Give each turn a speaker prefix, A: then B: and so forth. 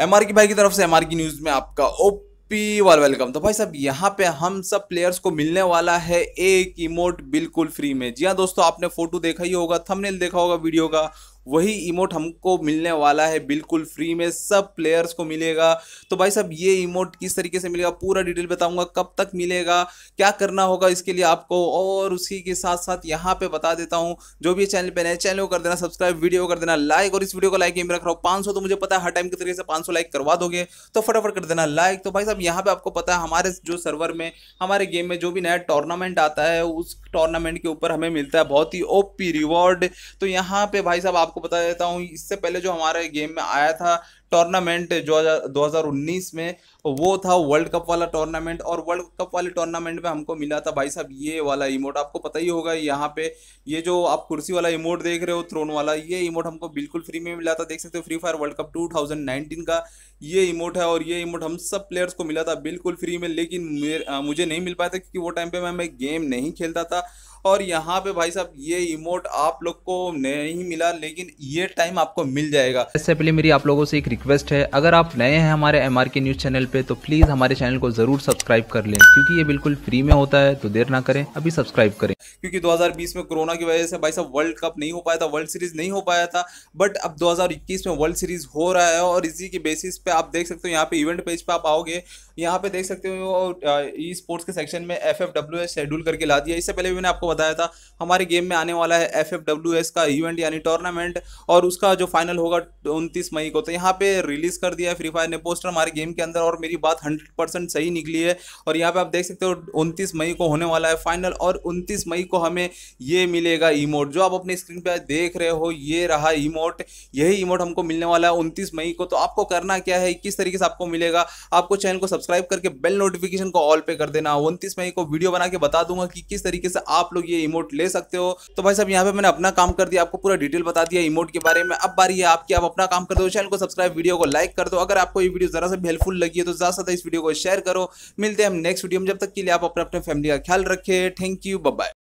A: M R की भाई की तरफ से एम आर की न्यूज में आपका ओपी वाल वेलकम तो भाई साहब यहाँ पे हम सब प्लेयर्स को मिलने वाला है एक इमोट बिल्कुल फ्री में जी हाँ दोस्तों आपने फोटो देखा ही होगा थंबनेल देखा होगा वीडियो का वही इमोट हमको मिलने वाला है बिल्कुल फ्री में सब प्लेयर्स को मिलेगा तो भाई साहब ये इमोट किस तरीके से मिलेगा पूरा डिटेल बताऊंगा कब तक मिलेगा क्या करना होगा इसके लिए आपको और उसी के साथ साथ यहाँ पे बता देता हूँ जो भी चैनल पर नए चैनल को कर देना सब्सक्राइब वीडियो कर देना लाइक और इस वीडियो को लाइक में रख रहा हूँ पाँच तो मुझे पता है हर टाइम के तरीके से पाँच लाइक करवा दोगे तो फटाफट कर देना लाइक तो भाई साहब यहाँ पे आपको पता है हमारे जो सर्वर में हमारे गेम में जो भी नया टूर्नामेंट आता है उस टूर्नामेंट के ऊपर हमें मिलता है बहुत ही ओपी रिवॉर्ड तो यहाँ पे भाई साहब आप आपको बता देता हूँ इससे पहले जो हमारे गेम में आया था टूर्नामेंट जो उन्नीस में वो था वर्ल्ड कप वाला टूर्नामेंट और वर्ल्ड कप वाले टूर्नामेंट में हमको मिला था भाई साहब ये वाला इमोट आपको पता ही होगा यहाँ पे ये जो आप कुर्सी वाला इमोट देख रहे हो थ्रोन वाला ये इमोट हमको बिल्कुल फ्री में मिला था देख सकते हो फ्री फायर वर्ल्ड कप 2019 का ये इमोट है और ये इमोट हम सब प्लेयर्स को मिला था बिल्कुल फ्री में लेकिन मुझे नहीं मिल पाया था क्योंकि वो टाइम पे मैं मैं गेम नहीं खेलता था और यहाँ पे भाई साहब ये इमोट आप लोग को नहीं मिला लेकिन ये टाइम आपको मिल जाएगा इससे पहले मेरी आप लोगों से एक रिक्वेस्ट है अगर आप नए हैं हमारे एम आर के न्यूज़ चैनल पे तो प्लीज़ हमारे चैनल को ज़रूर सब्सक्राइब कर लें क्योंकि ये बिल्कुल फ्री में होता है तो देर ना करें अभी सब्सक्राइब करें क्योंकि 2020 में कोरोना की वजह से भाई साहब वर्ल्ड कप नहीं हो पाया था वर्ल्ड सीरीज़ नहीं हो पाया था बट अब 2021 में वर्ल्ड सीरीज़ हो रहा है और इसी के बेसिस पे आप देख सकते हो यहाँ पे इवेंट पेज पे आप आओगे यहाँ पे देख सकते हो ई स्पोर्ट्स के सेक्शन में F F W S schedule करके ला दिया इससे पहले भी मैंने आपको बताया था हमारे गेम में आने वाला है एफ एफ डब्ल्यू एस का इवेंट यानी टूर्नामेंट और उसका जो फाइनल होगा उनतीस मई को तो यहाँ पे पे रिलीज कर दिया है फ्री फायर ने पोस्टर हमारे गेम के अंदर और मेरी बात हंड्रेड परसेंट सही निकली है और यहाँ पे आप देख सकते हो उनतीस मई को होने वाला है फाइनल और उनतीस मई को हमें ये मिलेगा इमोट जो आप अपने स्क्रीन पर देख रहे हो ये रहा इमोट यही इमोट हमको मिलने वाला है उनतीस मई को तो आपको करना क्या है किस तरीके से आपको मिलेगा आपको चैनल को सब्सक्राइब करके बेल नोटिफिकेशन को ऑल पे कर देना उनतीस मई को वीडियो बना के बता दूंगा कि किस तरीके से आप लोग ये इमोट ले सकते हो तो भाई साहब यहाँ पे मैंने अपना काम कर दिया आपको पूरा डिटेल बता दिया इमोट के बारे में अब बारी है आपकी आप अपना काम कर दो चैनल को सब्सक्राइब वीडियो को लाइक कर दो अगर आपको ये वीडियो ज़रा सा हेल्पफुल लगी है तो ज़्यादा से ज़्यादा इस वीडियो को शेयर करो मिलते हैं हम नेक्स्ट वीडियो में जब तक के लिए आप अपने अपने फैमिली का ख्याल रखें थैंक यू बाय